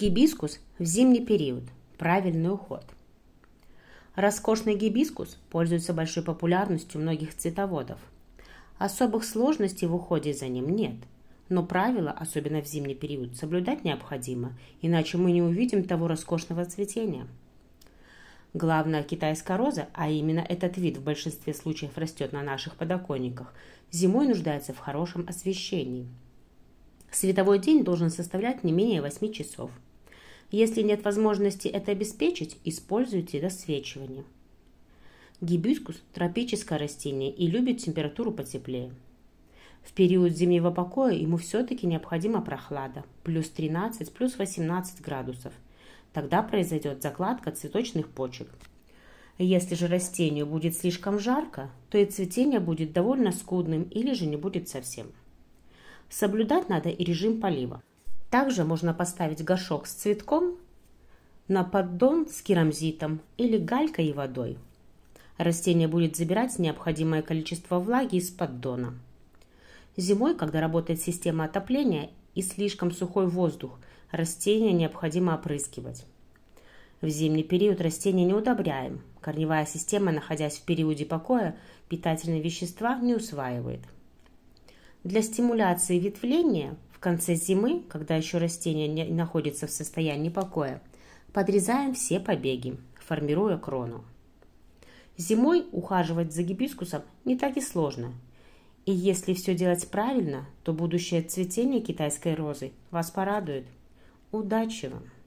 Гибискус в зимний период. Правильный уход. Роскошный гибискус пользуется большой популярностью многих цветоводов. Особых сложностей в уходе за ним нет. Но правила, особенно в зимний период, соблюдать необходимо, иначе мы не увидим того роскошного цветения. Главная китайская роза, а именно этот вид в большинстве случаев растет на наших подоконниках, зимой нуждается в хорошем освещении. Световой день должен составлять не менее 8 часов – если нет возможности это обеспечить, используйте рассвечивание. Гибискус – тропическое растение и любит температуру потеплее. В период зимнего покоя ему все-таки необходима прохлада – плюс 13, плюс 18 градусов. Тогда произойдет закладка цветочных почек. Если же растению будет слишком жарко, то и цветение будет довольно скудным или же не будет совсем. Соблюдать надо и режим полива. Также можно поставить горшок с цветком на поддон с керамзитом или галькой и водой. Растение будет забирать необходимое количество влаги из поддона. Зимой, когда работает система отопления и слишком сухой воздух, растение необходимо опрыскивать. В зимний период растения не удобряем. Корневая система, находясь в периоде покоя, питательные вещества не усваивает. Для стимуляции ветвления – конце зимы, когда еще растение не находится в состоянии покоя, подрезаем все побеги, формируя крону. Зимой ухаживать за гибискусом не так и сложно. И если все делать правильно, то будущее цветение китайской розы вас порадует. Удачи вам!